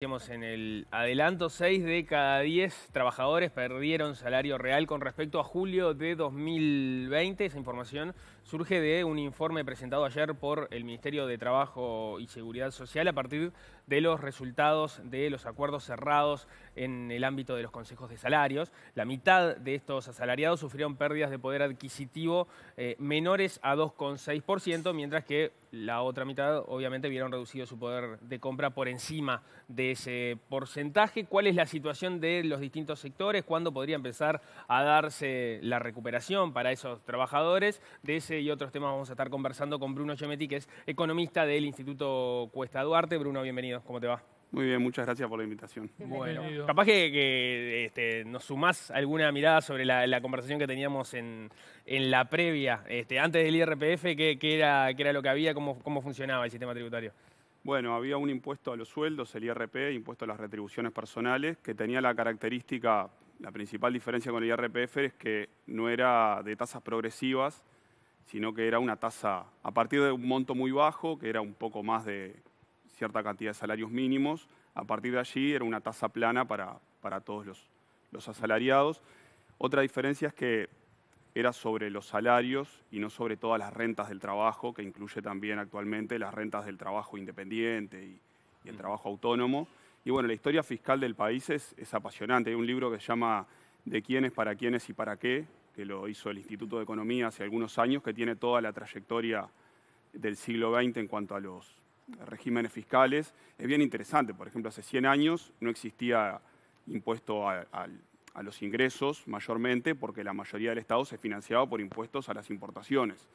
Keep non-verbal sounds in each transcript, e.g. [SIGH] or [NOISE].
en el adelanto, 6 de cada 10 trabajadores perdieron salario real con respecto a julio de 2020. Esa información surge de un informe presentado ayer por el Ministerio de Trabajo y Seguridad Social a partir de los resultados de los acuerdos cerrados en el ámbito de los consejos de salarios. La mitad de estos asalariados sufrieron pérdidas de poder adquisitivo eh, menores a 2,6%, mientras que la otra mitad obviamente vieron reducido su poder de compra por encima de ese porcentaje. ¿Cuál es la situación de los distintos sectores? ¿Cuándo podría empezar a darse la recuperación para esos trabajadores? De ese y otros temas vamos a estar conversando con Bruno Gemetti, que es economista del Instituto Cuesta Duarte. Bruno, bienvenido. ¿cómo te va? Muy bien, muchas gracias por la invitación. Bueno, capaz que, este, nos sumás alguna mirada sobre la, conversación que teníamos en, en la previa, este, antes del IRPF, ¿qué, era, era lo que había, cómo, cómo funcionaba el sistema tributario? Bueno, había un impuesto a los sueldos, el IRP, impuesto a las retribuciones personales, que tenía la característica, la principal diferencia con el IRPF es que no era de tasas progresivas, sino que era una tasa a partir de un monto muy bajo, que era un poco más de cierta cantidad de salarios mínimos. A partir de allí era una tasa plana para, todos los, asalariados. Otra diferencia es que era sobre los salarios y no sobre todas las rentas del trabajo, que incluye también actualmente las rentas del trabajo independiente y, el mm. trabajo autónomo. Y bueno, la historia fiscal del país es, es, apasionante. Hay un libro que se llama De quiénes, para quiénes y para qué, que lo hizo el Instituto de Economía hace algunos años, que tiene toda la trayectoria del siglo XX en cuanto a los regímenes fiscales es bien interesante. Por ejemplo, hace 100 años no existía impuesto a, los ingresos mayormente porque la mayoría del Estado se financiaba por impuestos a las importaciones.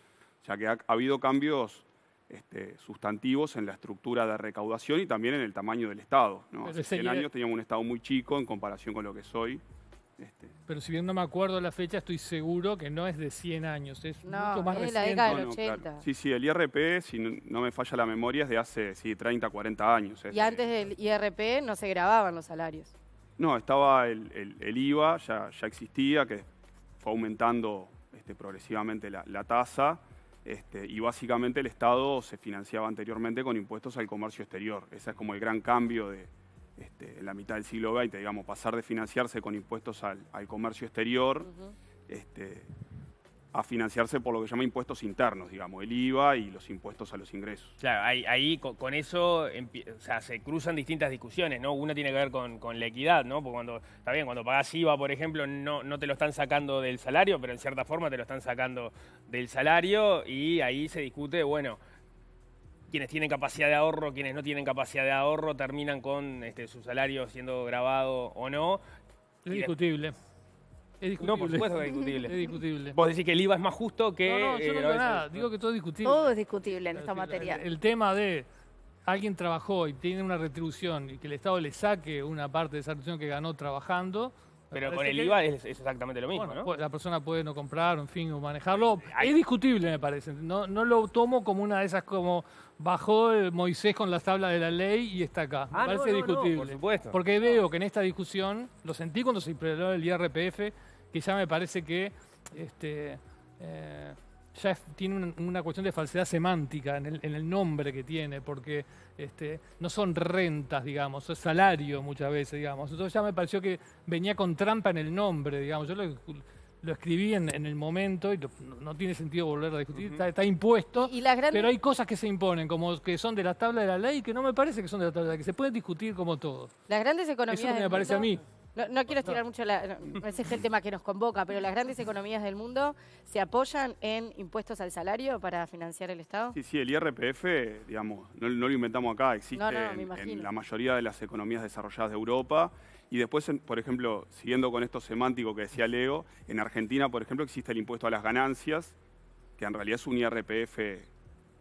O sea que ha, habido cambios este, sustantivos en la estructura de recaudación y también en el tamaño del Estado. ¿no? Hace 100 años teníamos un Estado muy chico en comparación con lo que es hoy. Este, Pero si bien no me acuerdo la fecha, estoy seguro que no es de 100 años, es no, mucho más es reciente. la década del 80. Sí, sí, el IRP, si no, me falla la memoria, es de hace 30, 40 años. y antes del IRP no se grababan los salarios. No, estaba el, IVA, ya, existía, que fue aumentando este, progresivamente la, tasa. Este, y básicamente el Estado se financiaba anteriormente con impuestos al comercio exterior. Ese es como el gran cambio de, este, en la mitad del siglo XX, digamos, pasar de financiarse con impuestos al, comercio exterior este, a financiarse por lo que se llama impuestos internos, digamos, el IVA y los impuestos a los ingresos. Claro, ahí, con, eso se cruzan distintas discusiones, ¿no? Una tiene que ver con, la equidad, ¿no? Porque cuando, está bien, cuando pagás IVA, por ejemplo, no te lo están sacando del salario, pero en cierta forma te lo están sacando del salario y ahí se discute, bueno, quienes tienen capacidad de ahorro, quienes no tienen capacidad de ahorro, terminan con este, su salario siendo grabado o no. Es discutible. Es discutible. No, por supuesto que es discutible. [LAUGHS] es discutible. Vos decís que el IVA es más justo que... No, no, yo no digo nada. Digo que todo es discutible. Todo es discutible en esta materia. el tema de alguien trabajó y tiene una retribución y que el Estado le saque una parte de esa retribución que ganó trabajando pero con el IVA es, exactamente lo mismo, ¿no? Pues, la persona puede no comprar, en fin, o manejarlo. Es discutible, me parece. No, lo tomo como una de esas como bajó eh, Moisés con las tablas de la ley y está acá. Me ah, parece discutible. por supuesto. Porque veo que en esta discusión, lo sentí cuando se implementó el IRPF, que ya me parece que este, eh, ya tiene una, cuestión de falsedad semántica en el, nombre que tiene, porque este, no son rentas, digamos, es salario muchas veces, digamos. Entonces ya me pareció que venía con trampa en el nombre, digamos. Yo lo, escribí en, el momento y no tiene sentido volver a discutir, está, impuesto, pero hay cosas que se imponen, como que son de la tabla de la ley, que no me parece que son de la tabla de la ley, que se pueden discutir como todo. Las grandes economías... Eso me parece a mí. No, quiero estirar mucho, ese es este el tema que nos convoca, pero las grandes economías del mundo se apoyan en impuestos al salario para financiar el Estado. Sí, sí, el IRPF, digamos, no, lo inventamos acá, existe en, la mayoría de las economías desarrolladas de Europa. Y después, por ejemplo, siguiendo con esto semántico que decía Leo, en Argentina, por ejemplo, existe el impuesto a las ganancias, que en realidad es un IRPF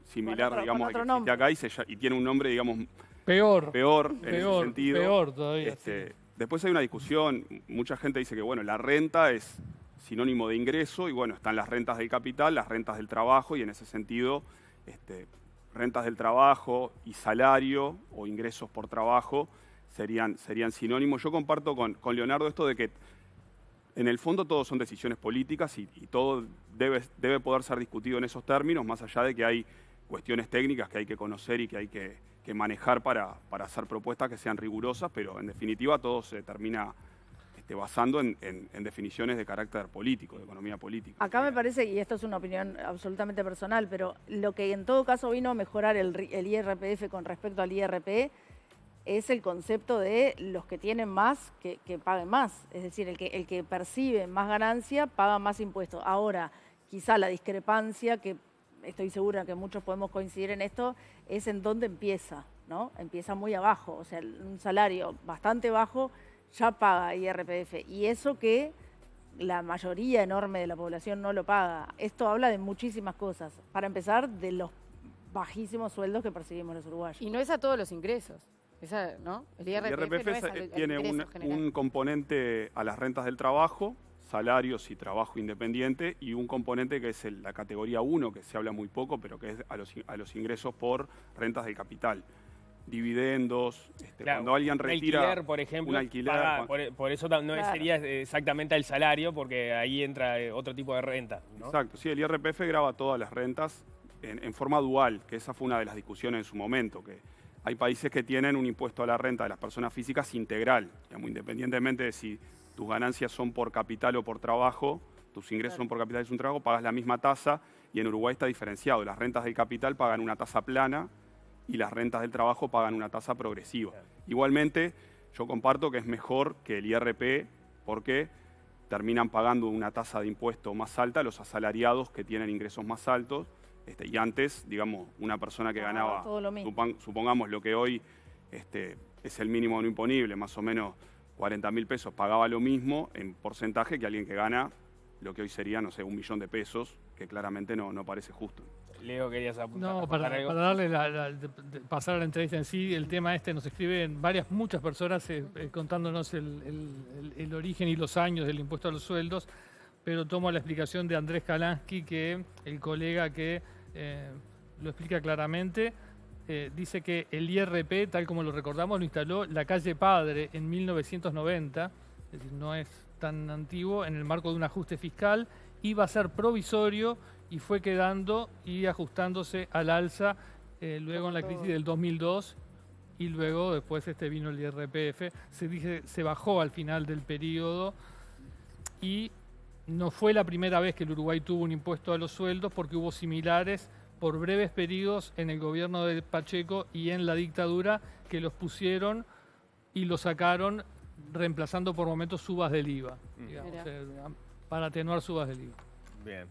similar, digamos, que acá y, tiene un nombre, digamos, peor, peor, en sentido. Peor todavía. Este, Después hay una discusión, mucha gente dice que bueno, la renta es sinónimo de ingreso y bueno, están las rentas del capital, las rentas del trabajo y en ese sentido, este, rentas del trabajo y salario o ingresos por trabajo serían, serían sinónimos. Yo comparto con, con Leonardo esto de que en el fondo todo son decisiones políticas y, y todo debe, debe poder ser discutido en esos términos, más allá de que hay cuestiones técnicas que hay que conocer y que hay que que manejar para, para, hacer propuestas que sean rigurosas, pero en definitiva todo se termina este, basando en, en, definiciones de carácter político, de economía política. Acá me parece, y esto es una opinión absolutamente personal, pero lo que en todo caso vino a mejorar el, IRPF con respecto al IRP es el concepto de los que tienen más, que, que paguen más. Es decir, el que, el que percibe más ganancia paga más impuestos. Ahora, quizá la discrepancia que estoy segura que muchos podemos coincidir en esto, es en dónde empieza, ¿no? Empieza muy abajo, o sea, un salario bastante bajo ya paga IRPF. Y eso que la mayoría enorme de la población no lo paga. Esto habla de muchísimas cosas. Para empezar, de los bajísimos sueldos que percibimos los uruguayos. Y no es a todos los ingresos. ¿no? El IRPF, tiene un componente a las rentas del trabajo, salarios y trabajo independiente, y un componente que es la categoría 1, que se habla muy poco, pero que es a los, ingresos por rentas del capital. Dividendos, este, cuando alguien retira. Un alquiler, por ejemplo. Un por, eso no sería eh, exactamente el salario, porque ahí entra eh, otro tipo de renta. Exacto, sí, el IRPF graba todas las rentas en, forma dual, que esa fue una de las discusiones en su momento, que hay países que tienen un impuesto a la renta de las personas físicas integral, independientemente de si tus ganancias son por capital o por trabajo, tus ingresos son por capital y un trabajo, pagas la misma tasa y en Uruguay está diferenciado. Las rentas del capital pagan una tasa plana y las rentas del trabajo pagan una tasa progresiva. Igualmente, yo comparto que es mejor que el IRP porque terminan pagando una tasa de impuesto más alta los asalariados que tienen ingresos más altos. Este, y antes, digamos, una persona que ah, ganaba, supongamos lo que hoy este, es el mínimo no imponible, más o menos 40 mil pesos pagaba lo mismo en porcentaje que alguien que gana lo que hoy sería, no sé, un millón de pesos, que claramente no, no parece justo. Leo, querías apuntar. No, para, para darle pasar a la entrevista en sí, el tema este nos escriben varias, muchas personas eh, eh, contándonos el, el, origen y los años del impuesto a los sueldos, pero tomo la explicación de Andrés Kalansky, que el colega que eh, lo explica claramente. Eh, dice que el IRP, tal como lo recordamos, lo instaló la calle Padre en 1990, es decir, no es tan antiguo, en el marco de un ajuste fiscal, iba a ser provisorio y fue quedando y ajustándose al alza eh, luego en la crisis del 2002 y luego después este vino el IRPF, se, dice se bajó al final del periodo y no fue la primera vez que el Uruguay tuvo un impuesto a los sueldos porque hubo similares por breves periodos en el gobierno de Pacheco y en la dictadura que los pusieron y los sacaron reemplazando por momentos subas del IVA, mm. eh, para atenuar subas del IVA. Bien.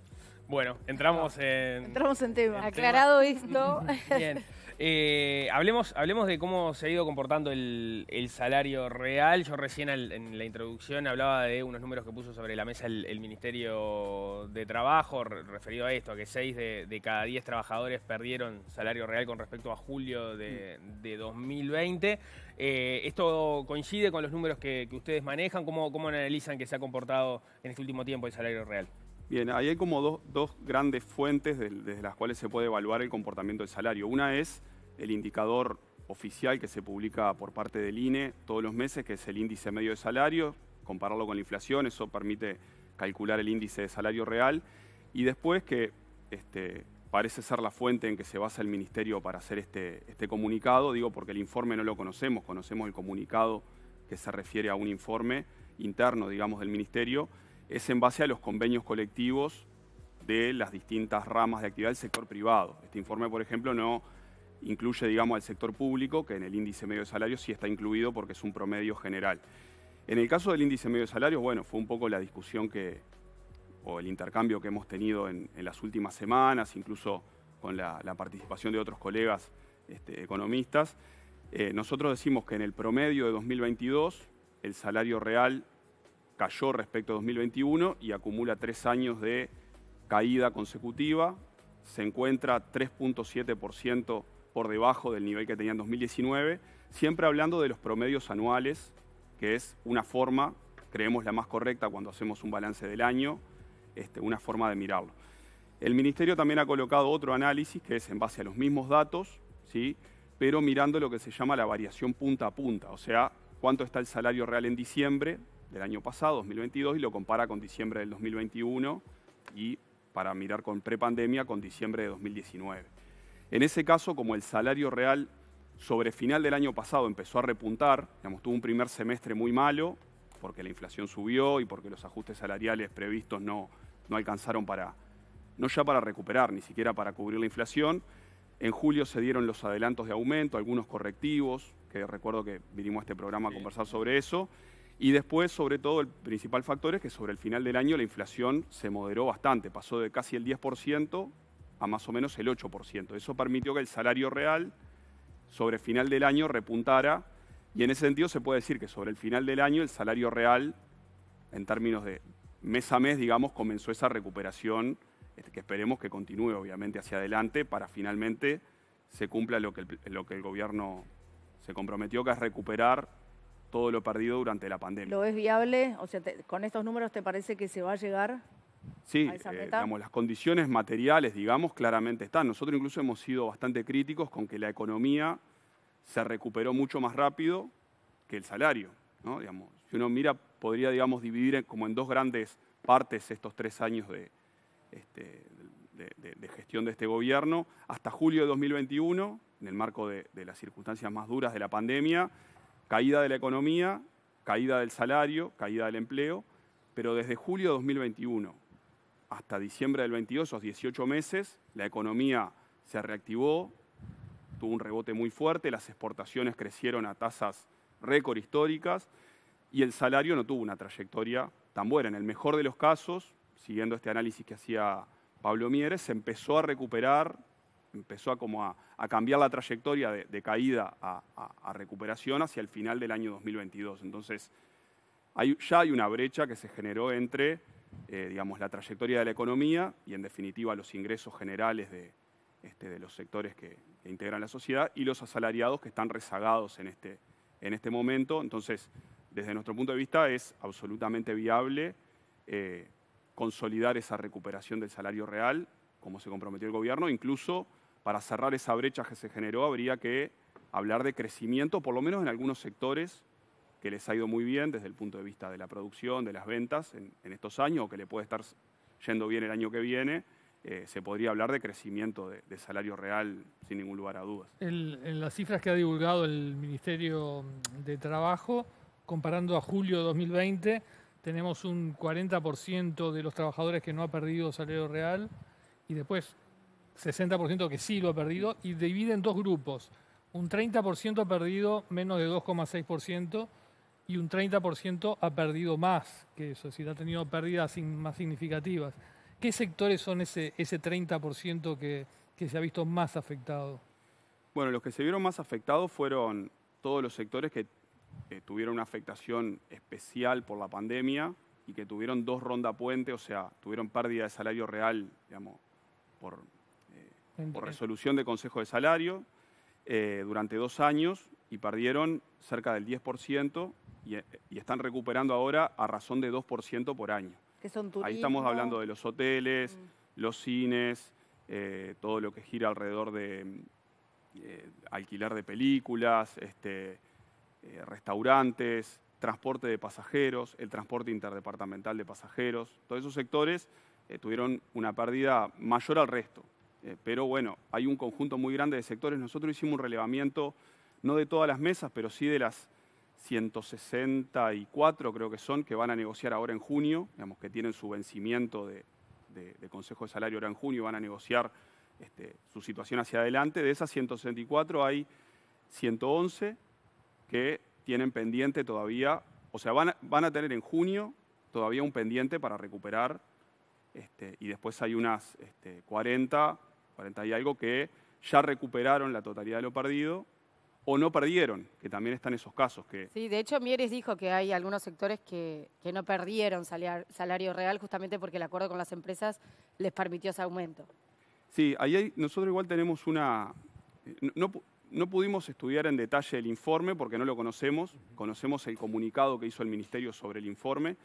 Bueno, entramos en... Entramos en tema. Aclarado esto. [LAUGHS] Bien. Eh, hablemos, hablemos de cómo se ha ido comportando el, salario real. Yo recién en la introducción hablaba de unos números que puso sobre la mesa el, Ministerio de Trabajo, referido a esto, a que 6 de, cada 10 trabajadores perdieron salario real con respecto a julio de, 2020. Mm. Eh, ¿Esto coincide con los números que, ustedes manejan? ¿Cómo, ¿Cómo, analizan que se ha comportado en este último tiempo el salario real? Bien, ahí hay como dos grandes fuentes desde las cuales se puede evaluar el comportamiento del salario. Una es el indicador oficial que se publica por parte del INE todos los meses, que es el índice medio de salario, compararlo con la inflación, eso permite calcular el índice de salario real, y después que este, parece ser la fuente en que se basa el Ministerio para hacer este, este comunicado, digo porque el informe no lo conocemos, conocemos el comunicado que se refiere a un informe interno, digamos, del Ministerio, es en base a los convenios colectivos de las distintas ramas de actividad del sector privado. Este informe, por ejemplo, no incluye, digamos, al sector público, que en el índice medio de salarios sí está incluido porque es un promedio general. En el caso del índice medio de salarios, bueno, fue un poco la discusión que, o el intercambio que hemos tenido en, las últimas semanas, incluso con la, participación de otros colegas este, economistas. Eh, nosotros decimos que en el promedio de 2022 el salario real cayó respecto a 2021 y acumula tres años de caída consecutiva, se encuentra 3.7% por debajo del nivel que tenía en 2019, siempre hablando de los promedios anuales, que es una forma, creemos la más correcta cuando hacemos un balance del año, este, una forma de mirarlo. El Ministerio también ha colocado otro análisis que es en base a los mismos datos, ¿sí? pero mirando lo que se llama la variación punta a punta, o sea, cuánto está el salario real en diciembre del año pasado, 2022, y lo compara con diciembre del 2021 y para mirar con prepandemia con diciembre de 2019. En ese caso, como el salario real sobre final del año pasado empezó a repuntar, digamos, tuvo un primer semestre muy malo, porque la inflación subió y porque los ajustes salariales previstos no, no alcanzaron para, no ya para recuperar, ni siquiera para cubrir la inflación. En julio se dieron los adelantos de aumento, algunos correctivos, que recuerdo que vinimos a este programa a conversar sobre eso. Y después, sobre todo, el principal factor es que sobre el final del año la inflación se moderó bastante, pasó de casi el 10% a más o menos el 8%. Eso permitió que el salario real sobre final del año repuntara y en ese sentido se puede decir que sobre el final del año el salario real, en términos de mes a mes, digamos, comenzó esa recuperación este, que esperemos que continúe obviamente hacia adelante para finalmente se cumpla lo que el, lo que el gobierno se comprometió, que es recuperar todo lo perdido durante la pandemia. ¿Lo es viable? O sea, con estos números te parece que se va a llegar Sí, eh, digamos, las condiciones materiales, digamos, claramente están. Nosotros incluso hemos sido bastante críticos con que la economía se recuperó mucho más rápido que el salario. ¿no? Digamos, si uno mira, podría, digamos, dividir como en dos grandes partes estos tres años de, este, gestión de este gobierno. Hasta julio de 2021, en el marco de las circunstancias más duras de la pandemia, caída de la economía, caída del salario, caída del empleo, pero desde julio de 2021 hasta diciembre del 22, esos 18 meses, la economía se reactivó, tuvo un rebote muy fuerte, las exportaciones crecieron a tasas récord históricas y el salario no tuvo una trayectoria tan buena. En el mejor de los casos, siguiendo este análisis que hacía Pablo Mieres, se empezó a recuperar, empezó a, como a, cambiar la trayectoria de, caída a, recuperación hacia el final del año 2022. Entonces, ya hay una brecha que se generó entre eh, digamos, la trayectoria de la economía y, en definitiva, los ingresos generales de, este, los sectores que, integran la sociedad y los asalariados que están rezagados en este, este momento. Entonces, desde nuestro punto de vista, es absolutamente viable eh, consolidar esa recuperación del salario real, como se comprometió el gobierno. Incluso, para cerrar esa brecha que se generó, habría que hablar de crecimiento, por lo menos en algunos sectores que les ha ido muy bien desde el punto de vista de la producción, de las ventas en, estos años, o que le puede estar yendo bien el año que viene, eh, se podría hablar de crecimiento de, salario real sin ningún lugar a dudas. en las cifras que ha divulgado el Ministerio de Trabajo, comparando a julio de 2020, tenemos un 40% de los trabajadores que no ha perdido salario real y después 60% que sí lo ha perdido y divide en dos grupos. Un 30% ha perdido menos de 2,6% y un 30% ha perdido más que eso, es decir, ha tenido pérdidas más significativas. ¿Qué sectores son ese, ese 30% que, se ha visto más afectado? Bueno, los que se vieron más afectados fueron todos los sectores que eh, tuvieron una afectación especial por la pandemia y que tuvieron dos ronda puente, o sea, tuvieron pérdida de salario real, digamos, por, eh, por resolución de Consejo de Salario eh, durante dos años y perdieron cerca del 10% y, están recuperando ahora a razón de 2% por año. Ahí estamos hablando de los hoteles, mm. los cines, eh, todo lo que gira alrededor de eh, alquiler de películas, este, eh, restaurantes, transporte de pasajeros, el transporte interdepartamental de pasajeros. Todos esos sectores eh, tuvieron una pérdida mayor al resto. pero bueno, hay un conjunto muy grande de sectores. Nosotros hicimos un relevamiento, no de todas las mesas, pero sí de las 164, creo que son, que van a negociar ahora en junio, digamos que tienen su vencimiento de, Consejo de Salario ahora en junio, van a negociar este, su situación hacia adelante. De esas 164 hay 111 que tienen pendiente todavía, o sea, van a, tener en junio todavía un pendiente para recuperar este, y después hay unas 40, este, 40 y algo que ya recuperaron la totalidad de lo perdido o no perdieron, que también están esos casos. Que... Sí, de hecho Mieres dijo que hay algunos sectores que, no perdieron salario real justamente porque el acuerdo con las empresas les permitió ese aumento. Sí, ahí nosotros igual tenemos una... Eh, no, pudimos estudiar en detalle el informe porque no lo conocemos, conocemos el comunicado que hizo el Ministerio sobre el informe.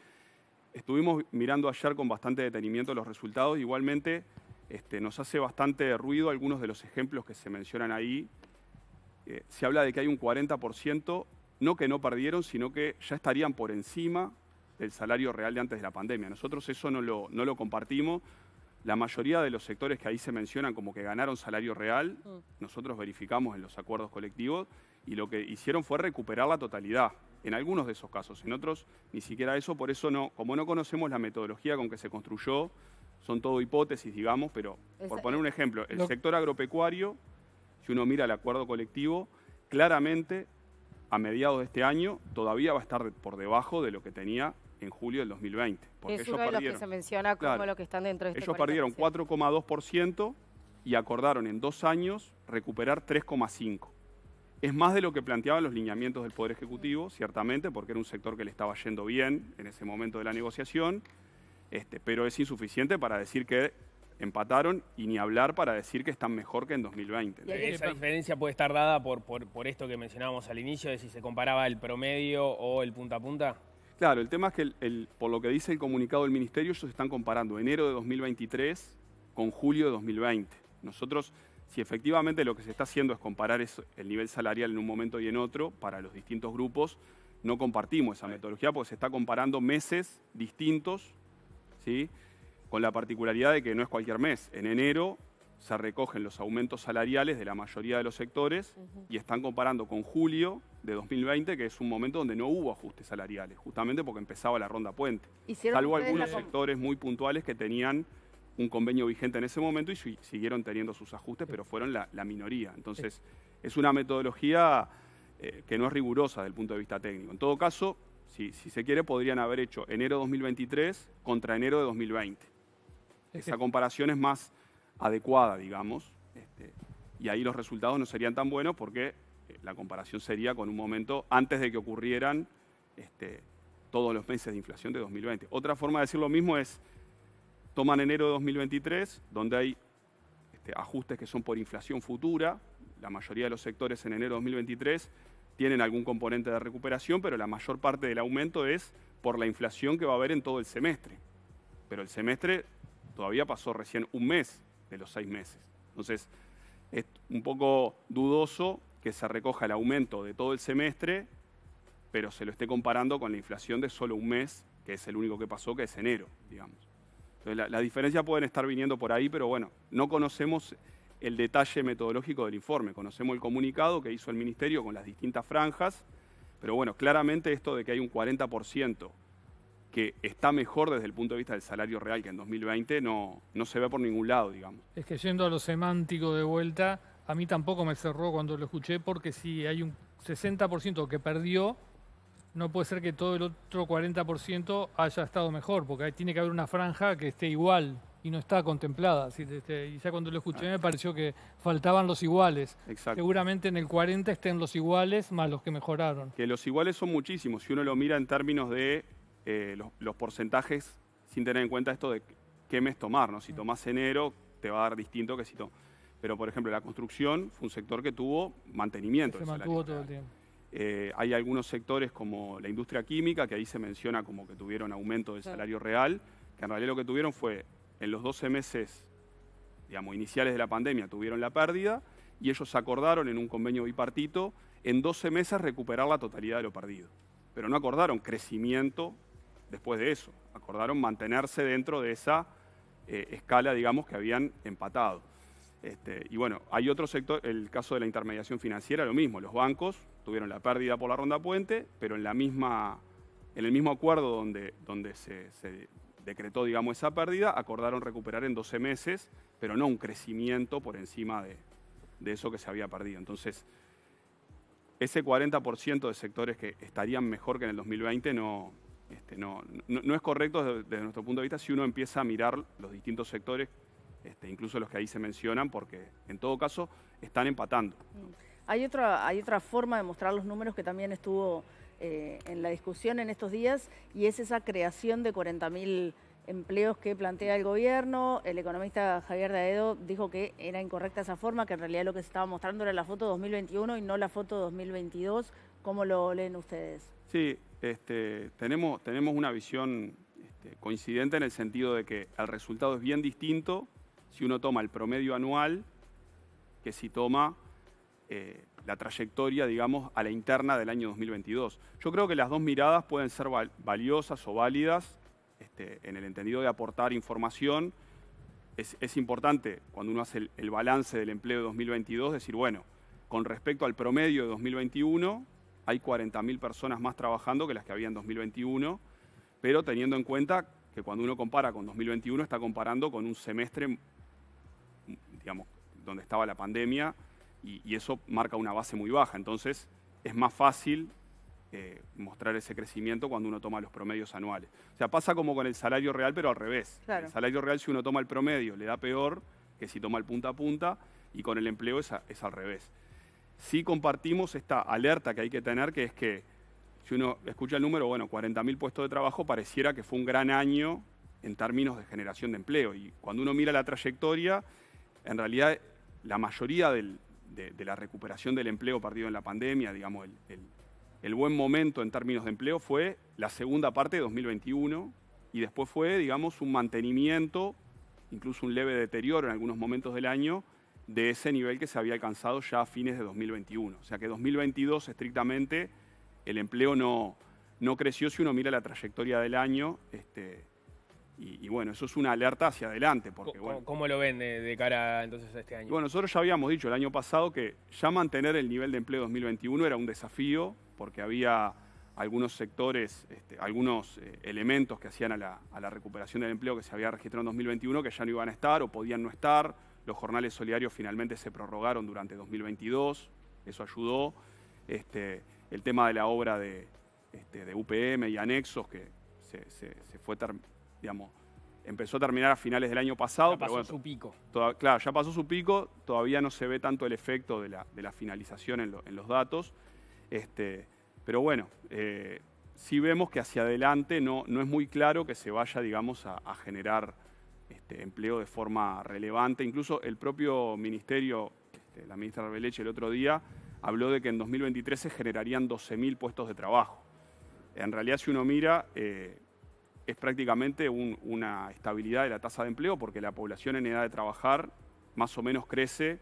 Estuvimos mirando ayer con bastante detenimiento los resultados, igualmente este, nos hace bastante ruido algunos de los ejemplos que se mencionan ahí eh, se habla de que hay un 40%, no que no perdieron, sino que ya estarían por encima del salario real de antes de la pandemia. Nosotros eso no lo, no lo compartimos. La mayoría de los sectores que ahí se mencionan como que ganaron salario real, mm. nosotros verificamos en los acuerdos colectivos y lo que hicieron fue recuperar la totalidad. En algunos de esos casos, en otros ni siquiera eso, por eso no, como no conocemos la metodología con que se construyó, son todo hipótesis, digamos, pero por poner un ejemplo, el sector agropecuario si uno mira el acuerdo colectivo, claramente a mediados de este año todavía va a estar por debajo de lo que tenía en julio del 2020. Porque es uno de los que se menciona como lo que están dentro de este Ellos perdieron 4,2% y acordaron en dos años recuperar 3,5%. Es más de lo que planteaban los lineamientos del Poder Ejecutivo, ciertamente, porque era un sector que le estaba yendo bien en ese momento de la negociación, este, pero es insuficiente para decir que empataron y ni hablar para decir que están mejor que en 2020. Esa diferencia puede estar dada por, por, esto que mencionábamos al inicio, de si se comparaba el promedio o el punta a punta. Claro, el tema es que el, por lo que dice el comunicado del ministerio, ellos están comparando enero de 2023 con julio de 2020. Nosotros, si efectivamente lo que se está haciendo es comparar el nivel salarial en un momento y en otro para los distintos grupos, no compartimos esa metodología porque se está comparando meses distintos, ¿sí? con la particularidad de que no es cualquier mes. En enero se recogen los aumentos salariales de la mayoría de los sectores y están comparando con julio de 2020, que es un momento donde no hubo ajustes salariales, justamente porque empezaba la ronda puente. Salvo algunos sectores muy puntuales que tenían un convenio vigente en ese momento y siguieron teniendo sus ajustes, pero fueron la, minoría. Entonces, es una metodología eh, que no es rigurosa desde el punto de vista técnico. En todo caso, si, si se quiere, podrían haber hecho enero 2023 contra enero de 2020 esa comparación es más adecuada, digamos, este, y ahí los resultados no serían tan buenos porque eh, la comparación sería con un momento antes de que ocurrieran este, todos los meses de inflación de 2020. Otra forma de decir lo mismo es, toman enero de 2023, donde hay este, ajustes que son por inflación futura, la mayoría de los sectores en enero de 2023 tienen algún componente de recuperación, pero la mayor parte del aumento es por la inflación que va a haber en todo el semestre. Pero el semestre Todavía pasó recién un mes de los seis meses. Entonces, es un poco dudoso que se recoja el aumento de todo el semestre, pero se lo esté comparando con la inflación de solo un mes, que es el único que pasó, que es enero, digamos. Entonces, las la diferencias pueden estar viniendo por ahí, pero bueno, no conocemos el detalle metodológico del informe, conocemos el comunicado que hizo el Ministerio con las distintas franjas, pero bueno, claramente esto de que hay un 40% que está mejor desde el punto de vista del salario real, que en 2020 no, no se ve por ningún lado, digamos. Es que yendo a lo semántico de vuelta, a mí tampoco me cerró cuando lo escuché, porque si hay un 60% que perdió, no puede ser que todo el otro 40% haya estado mejor, porque tiene que haber una franja que esté igual y no está contemplada. Este, y ya cuando lo escuché ah. me pareció que faltaban los iguales. Seguramente en el 40 estén los iguales más los que mejoraron. Que los iguales son muchísimos. Si uno lo mira en términos de eh, los, porcentajes sin tener en cuenta esto de qué mes tomar. ¿no? Si tomás enero, te va a dar distinto que si tomas. Pero, por ejemplo, la construcción fue un sector que tuvo mantenimiento. Se mantuvo todo el tiempo. Eh, hay algunos sectores como la industria química, que ahí se menciona como que tuvieron aumento del salario real, que en realidad lo que tuvieron fue, en los 12 meses, digamos, iniciales de la pandemia, tuvieron la pérdida y ellos acordaron en un convenio bipartito en 12 meses recuperar la totalidad de lo perdido. Pero no acordaron crecimiento después de eso. Acordaron mantenerse dentro de esa eh, escala, digamos, que habían empatado. Este, y bueno, hay otro sector, el caso de la intermediación financiera, lo mismo. Los bancos tuvieron la pérdida por la ronda puente, pero en, la misma, en el mismo acuerdo donde, donde se, decretó, digamos, esa pérdida, acordaron recuperar en 12 meses, pero no un crecimiento por encima de, de eso que se había perdido. Entonces, ese 40% de sectores que estarían mejor que en el 2020 no, este, no, no, es correcto desde, nuestro punto de vista si uno empieza a mirar los distintos sectores, este, incluso los que ahí se mencionan, porque en todo caso están empatando. Mm. Hay otra, hay otra forma de mostrar los números que también estuvo eh, en la discusión en estos días y es esa creación de 40.000 empleos que plantea el gobierno. El economista Javier Daedo dijo que era incorrecta esa forma, que en realidad lo que se estaba mostrando era la foto 2021 y no la foto 2022. ¿Cómo lo leen ustedes? Sí, este, tenemos, tenemos una visión este, coincidente en el sentido de que el resultado es bien distinto si uno toma el promedio anual que si toma eh, la trayectoria, digamos, a la interna del año 2022. Yo creo que las dos miradas pueden ser valiosas o válidas este, en el entendido de aportar información. Es, importante cuando uno hace el, el balance del empleo de 2022 decir, bueno, con respecto al promedio de 2021, hay 40.000 personas más trabajando que las que había en 2021, pero teniendo en cuenta que cuando uno compara con 2021 está comparando con un semestre, digamos, donde estaba la pandemia y, eso marca una base muy baja. Entonces es más fácil eh, mostrar ese crecimiento cuando uno toma los promedios anuales. O sea, pasa como con el salario real, pero al revés. El salario real, si uno toma el promedio, le da peor que si toma el punta a punta, y con el empleo es, es al revés sí compartimos esta alerta que hay que tener, que es que si uno escucha el número, bueno, 40.000 puestos de trabajo, pareciera que fue un gran año en términos de generación de empleo. Y cuando uno mira la trayectoria, en realidad la mayoría de, la recuperación del empleo partido en la pandemia, digamos, el, el buen momento en términos de empleo fue la segunda parte de 2021 y después fue, digamos, un mantenimiento, incluso un leve deterioro en algunos momentos del año de ese nivel que se había alcanzado ya a fines de 2021. O sea que 2022 estrictamente el empleo no, no creció si uno mira la trayectoria del año. Este, y, bueno, eso es una alerta hacia adelante. Porque, ¿Cómo, bueno, lo ven de, cara entonces a este año? Bueno, nosotros ya habíamos dicho el año pasado que ya mantener el nivel de empleo 2021 era un desafío porque había algunos sectores, este, algunos eh, elementos que hacían a la, a la recuperación del empleo que se había registrado en 2021 que ya no iban a estar o podían no estar los jornales solidarios finalmente se prorrogaron durante 2022, eso ayudó. Este, el tema de la obra de, este, UPM y anexos que se, fue, digamos, empezó a terminar a finales del año pasado. Ya pasó su pico. claro, ya pasó su pico, todavía no se ve tanto el efecto de la, finalización en, los datos. Este, pero bueno, eh, sí vemos que hacia adelante no, es muy claro que se vaya, digamos, a generar este, empleo de forma relevante. Incluso el propio ministerio, este, la ministra Arbeleche el otro día, habló de que en 2023 se generarían 12.000 puestos de trabajo. En realidad, si uno mira, eh, es prácticamente una estabilidad de la tasa de empleo porque la población en edad de trabajar más o menos crece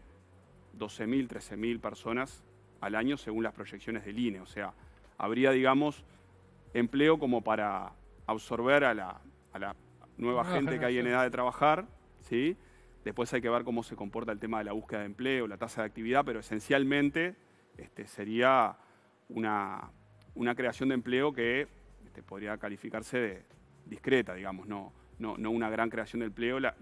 12.000, 13.000 personas al año según las proyecciones del INE. O sea, habría, digamos, empleo como para absorber a la, a la nueva, gente que hay en edad de trabajar, ¿sí? Después hay que ver cómo se comporta el tema de la búsqueda de empleo, la tasa de actividad, pero esencialmente este, sería una, una, creación de empleo que este, podría calificarse de discreta, digamos, no, no, no una gran creación de empleo, la,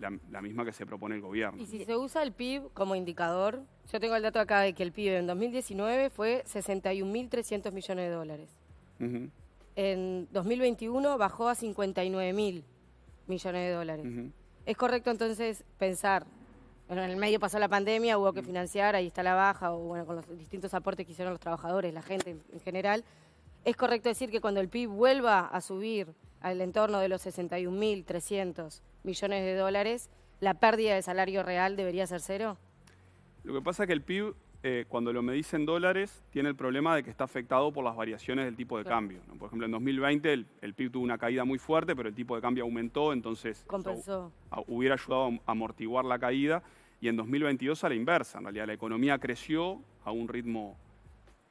misma que se propone el gobierno. Y si se usa el PIB como indicador, yo tengo el dato acá de que el PIB en 2019 fue 61.300 millones de dólares. En 2021 bajó a 59.000 millones de dólares. ¿Es correcto entonces pensar, bueno en el medio pasó la pandemia, hubo que financiar, ahí está la baja, o bueno, con los distintos aportes que hicieron los trabajadores, la gente en general, ¿es correcto decir que cuando el PIB vuelva a subir al entorno de los 61.300 millones de dólares, la pérdida de salario real debería ser cero? Lo que pasa es que el PIB eh, cuando lo medís en dólares, tiene el problema de que está afectado por las variaciones del tipo de cambio. Por ejemplo, en 2020 el, PIB tuvo una caída muy fuerte, pero el tipo de cambio aumentó, entonces hubiera ayudado a amortiguar la caída. Y en 2022 a la inversa, en realidad la economía creció a un ritmo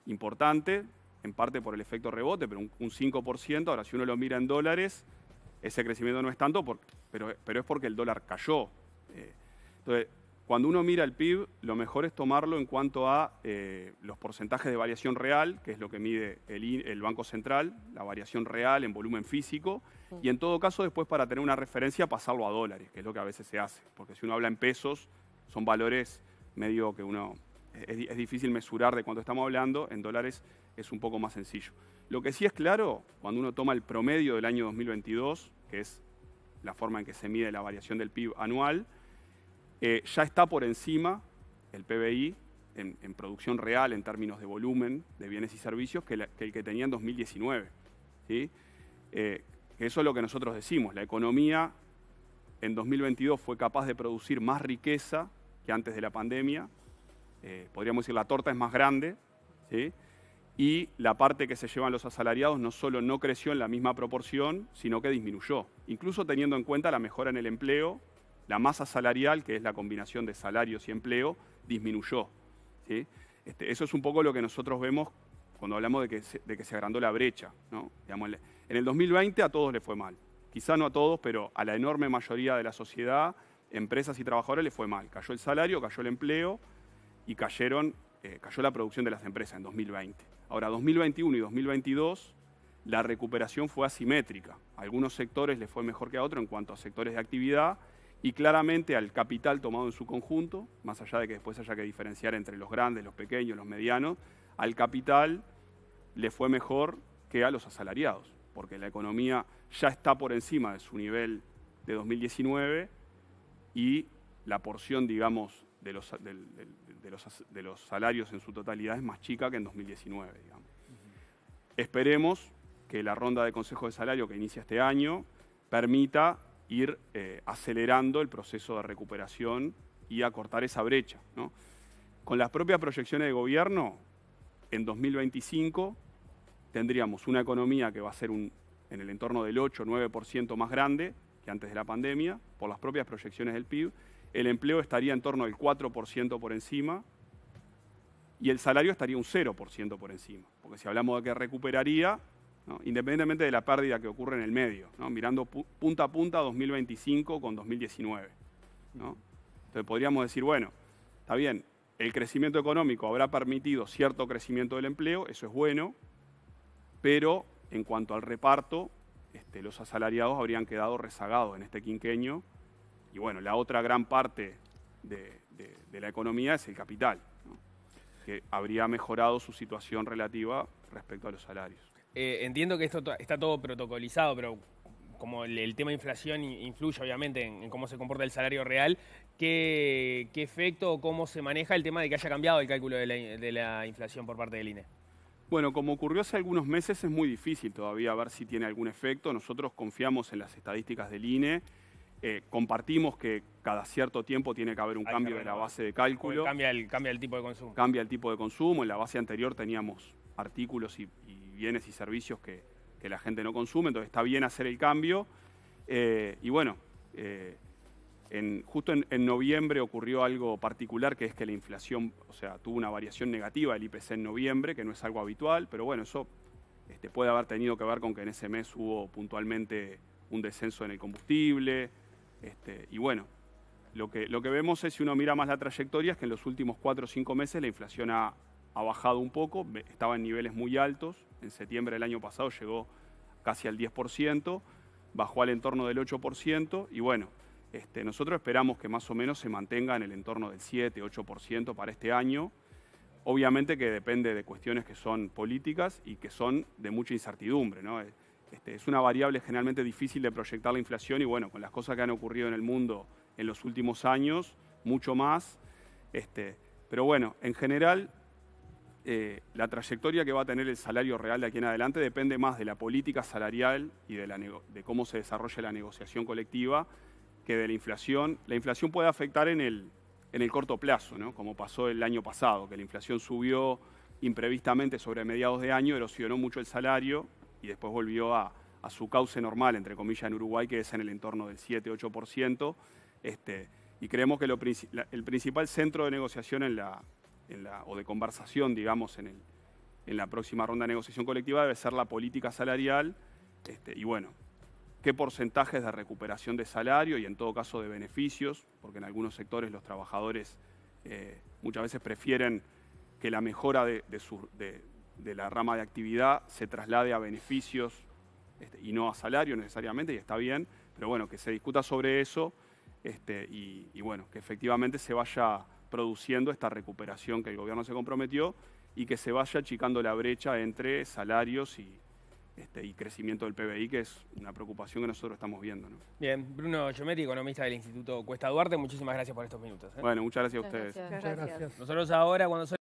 importante, en parte por el efecto rebote, pero un, 5%. Ahora, si uno lo mira en dólares, ese crecimiento no es tanto, pero, pero es porque el dólar cayó. Eh, entonces, cuando uno mira el PIB, lo mejor es tomarlo en cuanto a eh, los porcentajes de variación real, que es lo que mide el, Banco Central, la variación real en volumen físico, y en todo caso después para tener una referencia pasarlo a dólares, que es lo que a veces se hace, porque si uno habla en pesos, son valores medio que uno... Es, es difícil mesurar de cuánto estamos hablando, en dólares es un poco más sencillo. Lo que sí es claro, cuando uno toma el promedio del año 2022, que es la forma en que se mide la variación del PIB anual, eh, ya está por encima el PBI en, producción real, en términos de volumen de bienes y servicios, que, el que tenía en 2019. Eh, eso es lo que nosotros decimos. La economía en 2022 fue capaz de producir más riqueza que antes de la pandemia. Eh, podríamos decir, la torta es más grande. Y la parte que se llevan los asalariados no solo no creció en la misma proporción, sino que disminuyó, incluso teniendo en cuenta la mejora en el empleo la masa salarial, que es la combinación de salarios y empleo, disminuyó. ¿sí? Este, eso es un poco lo que nosotros vemos cuando hablamos de que se, agrandó la brecha. ¿no? en el 2020 a todos les fue mal. Quizá no a todos, pero a la enorme mayoría de la sociedad, empresas y trabajadores les fue mal. Cayó el salario, cayó el empleo y cayeron, eh, cayó la producción de las empresas en 2020. Ahora, 2021 y 2022 la recuperación fue asimétrica. algunos sectores les fue mejor que a otros en cuanto a sectores de actividad y claramente al capital tomado en su conjunto, más allá de que después haya que diferenciar entre los grandes, los pequeños, los medianos, al capital le fue mejor que a los asalariados, porque la economía ya está por encima de su nivel de 2019 y la porción, digamos, de los, de, los, salarios en su totalidad es más chica que en 2019. Esperemos que la ronda de Consejo de Salario que inicia este año permita ir eh, acelerando el proceso de recuperación y acortar esa brecha. Con las propias proyecciones de gobierno, en 2025 tendríamos una economía que va a ser un, en el entorno del 8-9% más grande que antes de la pandemia, por las propias proyecciones del PIB, el empleo estaría en torno del 4% por encima y el salario estaría un 0% por encima, porque si hablamos de que recuperaría, independientemente de la pérdida que ocurre en el medio, mirando punta a punta 2025 con 2019. Entonces podríamos decir, bueno, está bien, el crecimiento económico habrá permitido cierto crecimiento del empleo, eso es bueno, pero en cuanto al reparto, este, los asalariados habrían quedado rezagados en este quinqueño y bueno, la otra gran parte de la economía es el capital, que habría mejorado su situación relativa respecto a los salarios. Eh, entiendo que esto está todo protocolizado, pero como el, tema de inflación influye obviamente en, cómo se comporta el salario real, ¿qué, ¿qué efecto o cómo se maneja el tema de que haya cambiado el cálculo de la, inflación por parte del INE? Bueno, como ocurrió hace algunos meses, es muy difícil todavía ver si tiene algún efecto. Nosotros confiamos en las estadísticas del INE, eh, compartimos que cada cierto tiempo tiene que haber un cambio de la base de cálculo. Cambia el, cambia el tipo de consumo. Cambia el tipo de consumo. En la base anterior teníamos artículos y bienes y servicios que, la gente no consume, entonces está bien hacer el cambio. Eh, y bueno, eh, justo en, noviembre ocurrió algo particular, que es que la inflación, o sea, tuvo una variación negativa del IPC en noviembre, que no es algo habitual, pero bueno, eso este, puede haber tenido que ver con que en ese mes hubo puntualmente un descenso en el combustible, este, y bueno, lo que, lo que vemos es, si uno mira más la trayectoria, es que en los últimos cuatro o cinco meses la inflación ha ha bajado un poco, estaba en niveles muy altos, en septiembre del año pasado llegó casi al 10%, bajó al entorno del 8% y bueno, este, nosotros esperamos que más o menos se mantenga en el entorno del 7-8% para este año. Obviamente que depende de cuestiones que son políticas y que son de mucha incertidumbre. ¿no? Eh, este, es una variable generalmente difícil de proyectar la inflación y bueno, con las cosas que han ocurrido en el mundo en los últimos años, mucho más. Este, pero bueno, en general eh, la trayectoria que va a tener el salario real de aquí en adelante depende más de la política salarial y de, cómo se desarrolla la negociación colectiva que de la inflación. La inflación puede afectar en el, en el corto plazo, ¿no? como pasó el año pasado, que la inflación subió imprevistamente sobre mediados de año, erosionó mucho el salario y después volvió a, su cauce normal, entre comillas, en Uruguay, que es en el entorno del 7-8%. Este, y creemos que el principal centro de negociación en la, o de conversación, digamos, en, la próxima ronda de negociación colectiva debe ser la política salarial este, y bueno, qué porcentajes de recuperación de salario y en todo caso de beneficios, porque en algunos sectores los trabajadores eh, muchas veces prefieren que la mejora de, de, la rama de actividad se traslade a beneficios este, y no a salario necesariamente, y está bien, pero bueno, que se discuta sobre eso este, y, y bueno, que efectivamente se vaya produciendo esta recuperación que el gobierno se comprometió y que se vaya achicando la brecha entre salarios y, este, y crecimiento del PBI, que es una preocupación que nosotros estamos viendo. Bien, Bruno Giometti, economista del Instituto Cuesta Duarte, muchísimas gracias por estos minutos. ¿eh? Bueno, muchas gracias a ustedes. Muchas gracias. Nosotros ahora, cuando